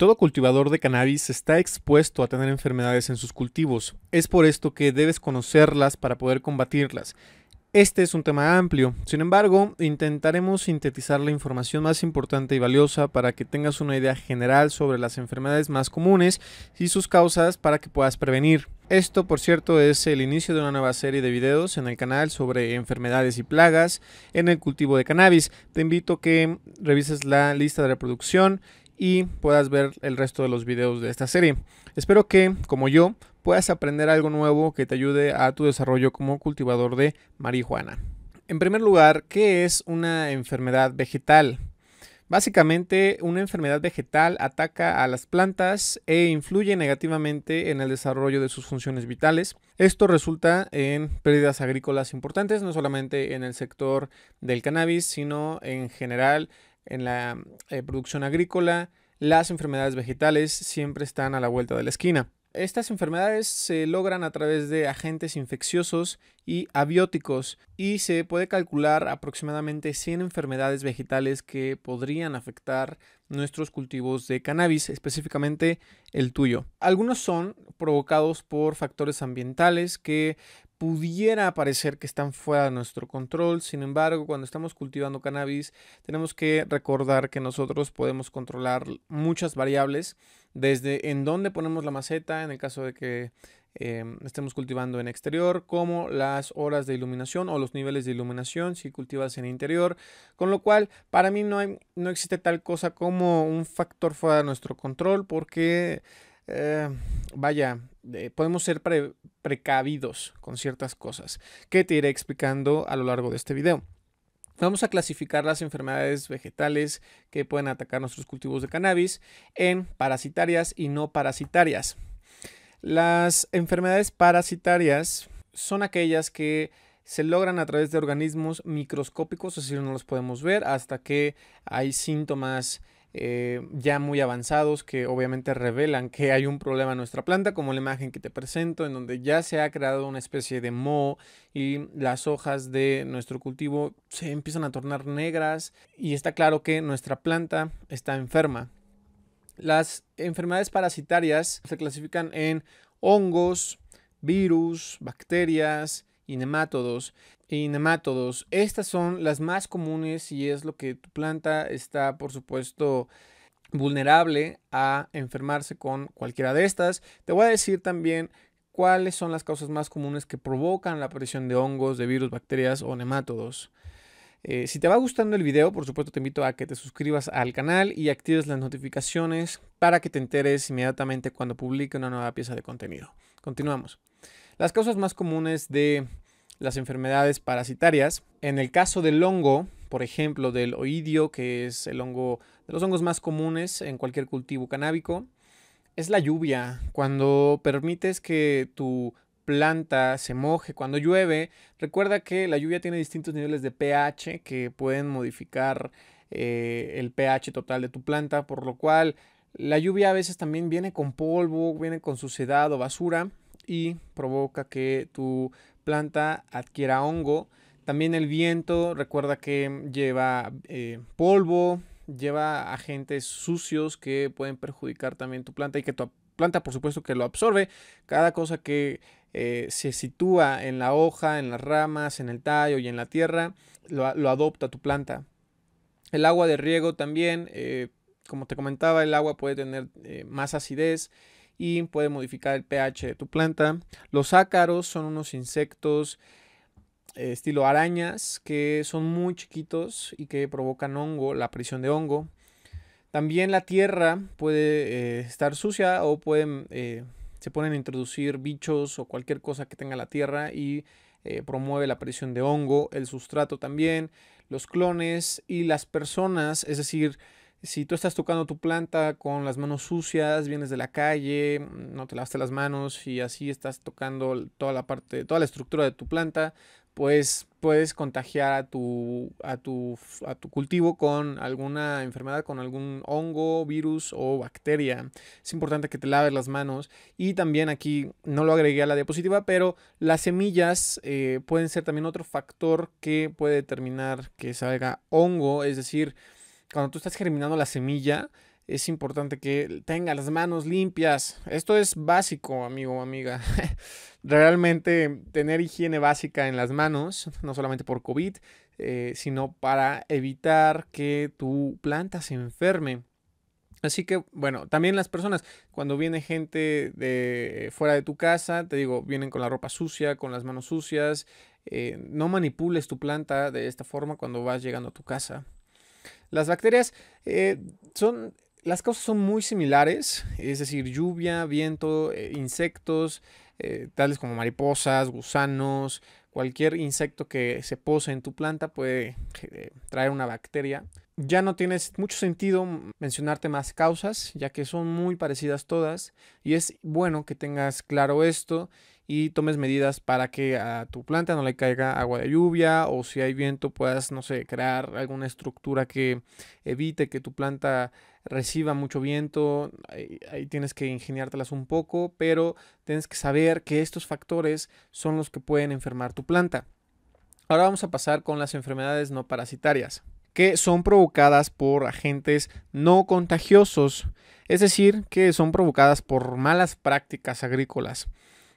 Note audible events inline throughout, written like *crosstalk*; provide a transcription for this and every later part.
Todo cultivador de cannabis está expuesto a tener enfermedades en sus cultivos. Es por esto que debes conocerlas para poder combatirlas. Este es un tema amplio, sin embargo, intentaremos sintetizar la información más importante y valiosa para que tengas una idea general sobre las enfermedades más comunes y sus causas para que puedas prevenir. Esto, por cierto, es el inicio de una nueva serie de videos en el canal sobre enfermedades y plagas en el cultivo de cannabis. Te invito a que revises la lista de reproducción y puedas ver el resto de los videos de esta serie. Espero que, como yo, puedas aprender algo nuevo que te ayude a tu desarrollo como cultivador de marihuana. En primer lugar, ¿qué es una enfermedad vegetal? Básicamente, una enfermedad vegetal ataca a las plantas e influye negativamente en el desarrollo de sus funciones vitales. Esto resulta en pérdidas agrícolas importantes, no solamente en el sector del cannabis, sino en general en la eh, producción agrícola, las enfermedades vegetales siempre están a la vuelta de la esquina. Estas enfermedades se logran a través de agentes infecciosos y abióticos y se puede calcular aproximadamente 100 enfermedades vegetales que podrían afectar nuestros cultivos de cannabis, específicamente el tuyo. Algunos son provocados por factores ambientales que pudiera parecer que están fuera de nuestro control. Sin embargo, cuando estamos cultivando cannabis, tenemos que recordar que nosotros podemos controlar muchas variables, desde en dónde ponemos la maceta, en el caso de que em, estemos cultivando en exterior, como las horas de iluminación o los niveles de iluminación si cultivas en interior. Con lo cual, para mí no, hay, no existe tal cosa como un factor fuera de nuestro control porque eh, vaya, eh, podemos ser precavidos con ciertas cosas que te iré explicando a lo largo de este video. Vamos a clasificar las enfermedades vegetales que pueden atacar nuestros cultivos de cannabis en parasitarias y no parasitarias. Las enfermedades parasitarias son aquellas que se logran a través de organismos microscópicos, es decir, no los podemos ver hasta que hay síntomas eh, ya muy avanzados que obviamente revelan que hay un problema en nuestra planta, como la imagen que te presento, en donde ya se ha creado una especie de moho y las hojas de nuestro cultivo se empiezan a tornar negras y está claro que nuestra planta está enferma. Las enfermedades parasitarias se clasifican en hongos, virus, bacterias, y nemátodos. Y nemátodos, estas son las más comunes y es lo que tu planta está, por supuesto, vulnerable a enfermarse con cualquiera de estas. Te voy a decir también cuáles son las causas más comunes que provocan la aparición de hongos, de virus, bacterias o nemátodos. Eh, si te va gustando el video, por supuesto te invito a que te suscribas al canal y actives las notificaciones para que te enteres inmediatamente cuando publique una nueva pieza de contenido. Continuamos. Las causas más comunes de las enfermedades parasitarias. En el caso del hongo, por ejemplo, del oidio, que es el hongo de los hongos más comunes en cualquier cultivo canábico, es la lluvia. Cuando permites que tu planta se moje cuando llueve, recuerda que la lluvia tiene distintos niveles de pH que pueden modificar eh, el pH total de tu planta, por lo cual la lluvia a veces también viene con polvo, viene con suciedad o basura y provoca que tu planta adquiera hongo. También el viento, recuerda que lleva eh, polvo, lleva agentes sucios que pueden perjudicar también tu planta y que tu planta por supuesto que lo absorbe. Cada cosa que eh, se sitúa en la hoja, en las ramas, en el tallo y en la tierra, lo, adopta tu planta. El agua de riego también, eh, como te comentaba, el agua puede tener más acidez y puede modificar el pH de tu planta. Los ácaros son unos insectos eh, estilo arañas que son muy chiquitos y que provocan hongo, la aparición de hongo. También la tierra puede eh, estar sucia o pueden, eh, se pueden introducir bichos o cualquier cosa que tenga la tierra y promueve la aparición de hongo, el sustrato también, los clones y las personas, es decir, si tú estás tocando tu planta con las manos sucias, vienes de la calle, mm, no te lavaste las manos y así estás tocando toda la parte, toda la estructura de tu planta, pues puedes contagiar a tu, a tu, a tu cultivo con alguna enfermedad, con algún hongo, virus o bacteria. Es importante que te laves las manos. Y también aquí no lo agregué a la diapositiva, pero las semillas eh, pueden ser también otro factor que puede determinar que salga hongo, es decir, cuando tú estás germinando la semilla, es importante que tenga las manos limpias. Esto es básico, amigo o amiga. *laughs* Realmente tener higiene básica en las manos, no solamente por COVID, eh, sino para evitar que tu planta se enferme. Así que, bueno, también las personas, cuando viene gente de fuera de tu casa, te digo, vienen con la ropa sucia, con las manos sucias. Eh, no manipules tu planta de esta forma cuando vas llegando a tu casa. Las bacterias eh, son... Las causas son muy similares, es decir, lluvia, viento, eh, insectos, eh, tales como mariposas, gusanos, cualquier insecto que se pose en tu planta puede traer una bacteria ya no tiene mucho sentido mencionarte más causas, ya que son muy parecidas todas, y es bueno que tengas claro esto y tomes medidas para que a tu planta no le caiga agua de lluvia o si hay viento puedas, no sé, crear alguna estructura que evite que tu planta reciba mucho viento. Ahí, ahí, tienes que ingeniártelas un poco, pero tienes que saber que estos factores son los que pueden enfermar tu planta. Ahora vamos a pasar con las enfermedades no parasitarias son provocadas por agentes no contagiosos, es decir, que son provocadas por malas prácticas agrícolas,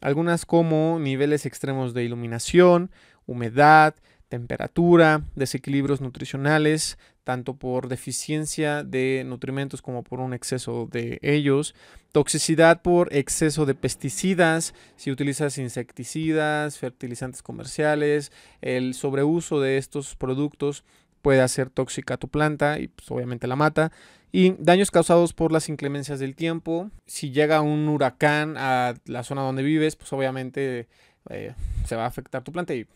algunas como niveles extremos de iluminación, humedad, temperatura, desequilibrios nutricionales, tanto por deficiencia de nutrimentos como por un exceso de ellos, toxicidad por exceso de pesticidas, si utilizas insecticidas, fertilizantes comerciales, el sobreuso de estos productos puede hacer tóxica tu planta y pues, obviamente la mata. Y daños causados por las inclemencias del tiempo. Si llega un huracán a la zona donde vives, pues obviamente eh, se va a afectar tu planta y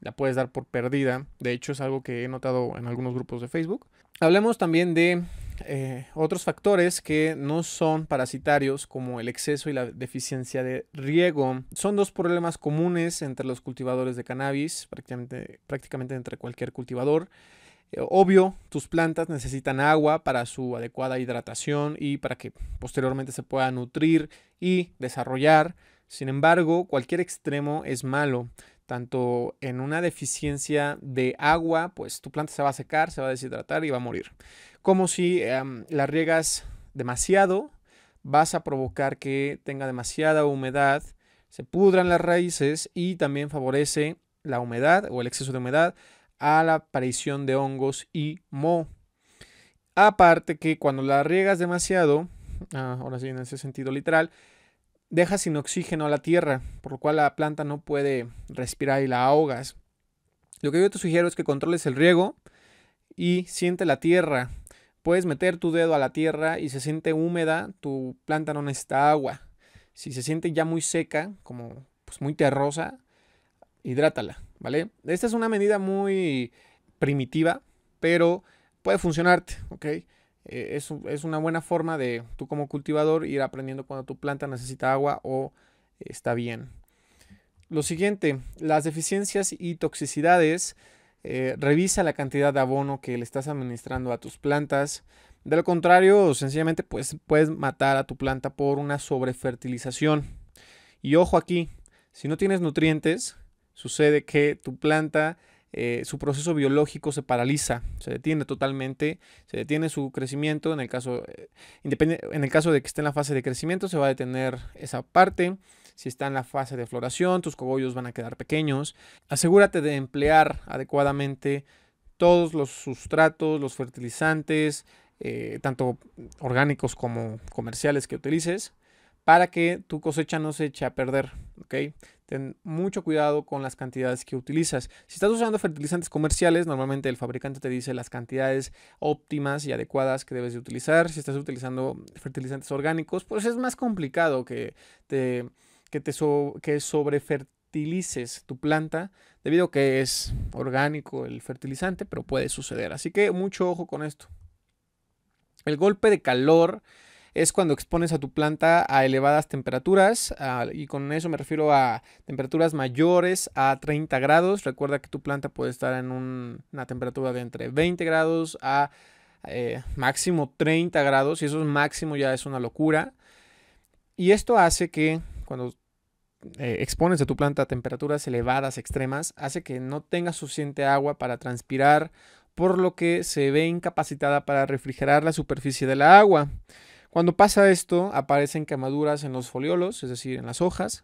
la puedes dar por perdida. De hecho es algo que he notado en algunos grupos de Facebook. Hablemos también de eh, otros factores que no son parasitarios como el exceso y la deficiencia de riego. Son dos problemas comunes entre los cultivadores de cannabis, prácticamente, prácticamente entre cualquier cultivador. Eh, obvio, tus plantas necesitan agua para su adecuada hidratación y para que posteriormente se pueda nutrir y desarrollar. Sin embargo, cualquier extremo es malo. Tanto en una deficiencia de agua, pues tu planta se va a secar, se va a deshidratar y va a morir. Como si em, la riegas demasiado, vas a provocar que tenga demasiada humedad, se pudran las raíces y también favorece la humedad o el exceso de humedad a la aparición de hongos y moho. Aparte que cuando la riegas demasiado, ah, ahora sí en ese sentido literal, deja sin oxígeno a la tierra, por lo cual la planta no puede respirar y la ahogas. Lo que yo te sugiero es que controles el riego y siente la tierra. Puedes meter tu dedo a la tierra y se siente húmeda, tu planta no necesita agua. Si se siente ya muy seca, como pues muy terrosa, hidrátala. ¿vale? Esta es una medida muy primitiva, pero puede funcionarte, eh, es, una buena forma de tú como cultivador ir aprendiendo cuando tu planta necesita agua o está bien. Lo siguiente, las deficiencias y toxicidades. Eh, revisa la cantidad de abono que le estás administrando a tus plantas. De lo contrario, sencillamente pues, puedes matar a tu planta por una sobrefertilización. Y ojo aquí, si no tienes nutrientes, sucede que tu planta, eh, su proceso biológico se paraliza, se detiene totalmente, se detiene su crecimiento. En el, caso, eh, en el caso de que esté en la fase de crecimiento, se va a detener esa parte. Si está en la fase de floración, tus cogollos van a quedar pequeños. Asegúrate de emplear adecuadamente todos los sustratos, los fertilizantes, eh, tanto orgánicos como comerciales que utilices, para que tu cosecha no se eche a perder. ¿okay? ten mucho cuidado con las cantidades que utilizas. Si estás usando fertilizantes comerciales, normalmente el fabricante te dice las cantidades óptimas y adecuadas que debes de utilizar. Si estás utilizando fertilizantes orgánicos, pues es más complicado que te, te que sobrefertilices tu planta debido a que es orgánico el fertilizante, pero puede suceder. Así que mucho ojo con esto. El golpe de calor es cuando expones a tu planta a elevadas temperaturas ah, y con eso me refiero a temperaturas mayores a 30 grados. Recuerda que tu planta puede estar en una temperatura de entre 20 grados a eh, máximo 30 grados y eso es máximo ya es una locura. Y esto hace que cuando eh, expones a tu planta a temperaturas elevadas, extremas, hace que no tenga suficiente agua para transpirar, por lo que se ve incapacitada para refrigerar la superficie del agua. Cuando pasa esto, aparecen quemaduras en los foliolos, es decir, en las hojas.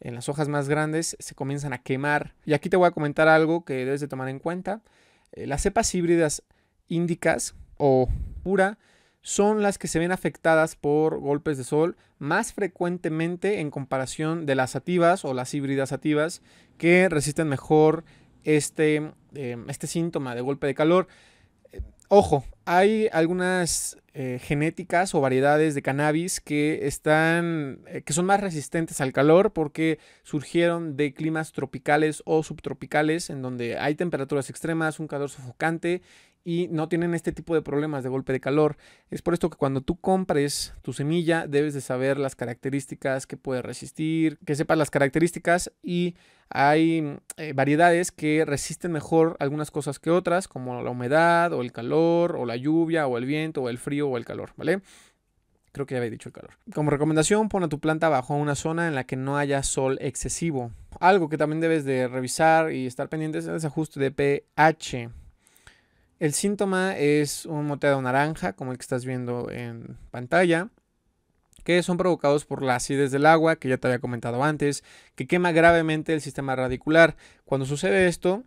En las hojas más grandes se comienzan a quemar. Y aquí te voy a comentar algo que debes de tomar en cuenta. Eh, las cepas híbridas índicas o pura son las que se ven afectadas por golpes de sol más frecuentemente en comparación de las sativas o las híbridas sativas que resisten mejor este, em, este síntoma de golpe de calor. Eh, ojo, hay algunas eh, genéticas o variedades de cannabis que están eh, que son más resistentes al calor porque surgieron de climas tropicales o subtropicales en donde hay temperaturas extremas, un calor sofocante y no tienen este tipo de problemas de golpe de calor. Es por esto que cuando tú compres tu semilla debes de saber las características que puede resistir, que sepas las características y hay eh, variedades que resisten mejor algunas cosas que otras como la humedad o el calor o la lluvia o el viento o el frío o el calor, ¿vale? Creo que ya había dicho el calor. Como recomendación, pon a tu planta bajo una zona en la que no haya sol excesivo. Algo que también debes de revisar y estar pendiente es el desajuste de pH. El síntoma es un moteado naranja, como el que estás viendo en pantalla, que son provocados por la acidez del agua, que ya te había comentado antes, que quema gravemente el sistema radicular. Cuando sucede esto,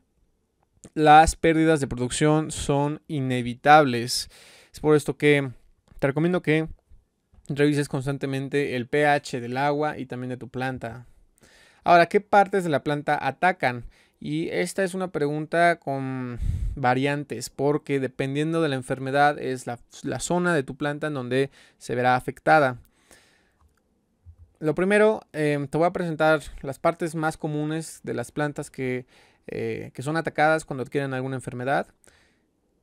las pérdidas de producción son inevitables. Es por esto que te recomiendo que revises constantemente el pH del agua y también de tu planta. Ahora, ¿qué partes de la planta atacan? Y esta es una pregunta con variantes, porque dependiendo de la enfermedad es la, zona de tu planta en donde se verá afectada. Lo primero, eh, te voy a presentar las partes más comunes de las plantas que eh, que son atacadas cuando adquieren alguna enfermedad.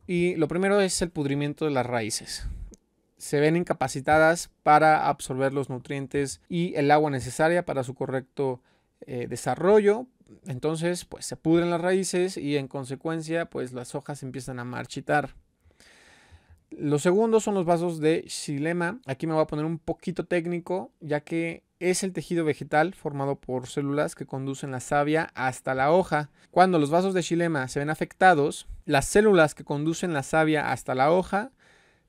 Y lo primero es el pudrimiento de las raíces. Se ven incapacitadas para absorber los nutrientes y el agua necesaria para su correcto eh, desarrollo. Entonces, pues se pudren las raíces y en consecuencia, pues las hojas empiezan a marchitar. Lo segundo son los vasos de xilema. Aquí me voy a poner un poquito técnico, ya que es el tejido vegetal formado por células que conducen la savia hasta la hoja. Cuando los vasos de chilema se ven afectados, las células que conducen la savia hasta la hoja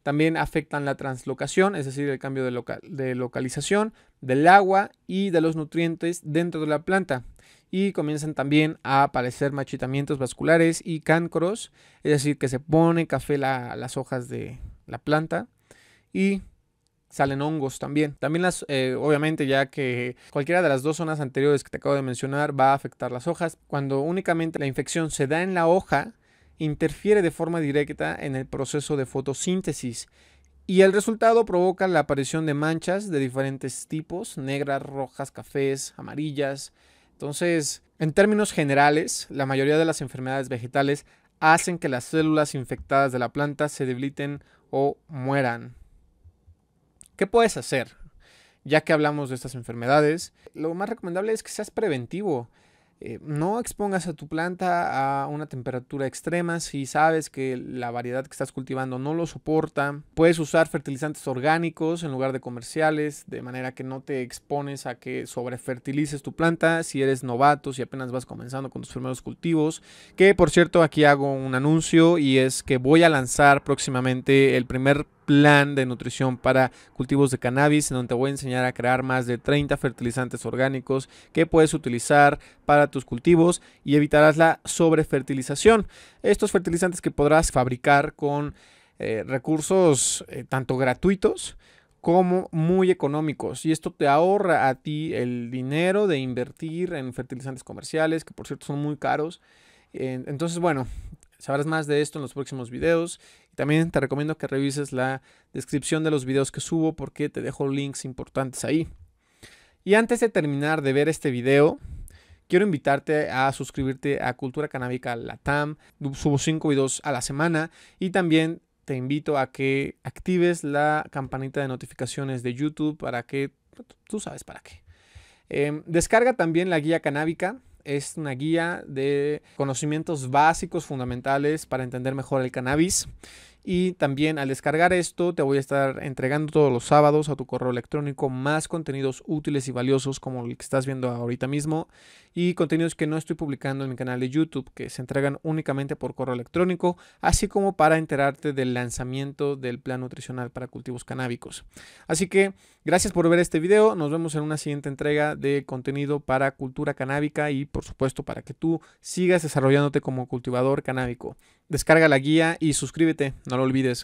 también afectan la translocación, es decir, el cambio de, localización del agua y de los nutrientes dentro de la planta. Y comienzan también a aparecer machitamientos vasculares y cancros, es decir, que se pone café a las hojas de la planta y salen hongos también. También las, eh, obviamente, ya que cualquiera de las dos zonas anteriores que te acabo de mencionar va a afectar las hojas, cuando únicamente la infección se da en la hoja, interfiere de forma directa en el proceso de fotosíntesis. Y el resultado provoca la aparición de manchas de diferentes tipos, negras, rojas, cafés, amarillas. Entonces, en términos generales, la mayoría de las enfermedades vegetales hacen que las células infectadas de la planta se debiliten o mueran. ¿Qué puedes hacer? Ya que hablamos de estas enfermedades, lo más recomendable es que seas preventivo. Eh, no expongas a tu planta a una temperatura extrema si sabes que la variedad que estás cultivando no lo soporta. Puedes usar fertilizantes orgánicos en lugar de comerciales, de manera que no te expones a que sobrefertilices tu planta si eres novato, si apenas vas comenzando con tus primeros cultivos. Que por cierto, aquí hago un anuncio y es que voy a lanzar próximamente el primer plan de nutrición para cultivos de cannabis en donde te voy a enseñar a crear más de 30 fertilizantes orgánicos que puedes utilizar para tus cultivos y evitarás la sobrefertilización. Estos fertilizantes que podrás fabricar con eh, recursos eh, tanto gratuitos como muy económicos. Y esto te ahorra a ti el dinero de invertir en fertilizantes comerciales, que por cierto son muy caros. entonces, bueno, sabrás más de esto en los próximos videos también te recomiendo que revises la descripción de los videos que subo porque te dejo links importantes ahí. Y antes de terminar de ver este video, quiero invitarte a suscribirte a Cultura Canábica Latam. Subo 5 videos a la semana y también te invito a que actives la campanita de notificaciones de YouTube para que tú sabes para qué. Em, descarga también la guía canábica es una guía de conocimientos básicos fundamentales para entender mejor el cannabis y también al descargar esto, te voy a estar entregando todos los sábados a tu correo electrónico más contenidos útiles y valiosos como el que estás viendo ahorita mismo y contenidos que no estoy publicando en mi canal de YouTube que se entregan únicamente por correo electrónico, así como para enterarte del lanzamiento del plan nutricional para cultivos canábicos. Así que gracias por ver este video, nos vemos en una siguiente entrega de contenido para cultura canábica y por supuesto para que tú sigas desarrollándote como cultivador canábico. Descarga la guía y suscríbete, no lo olvides.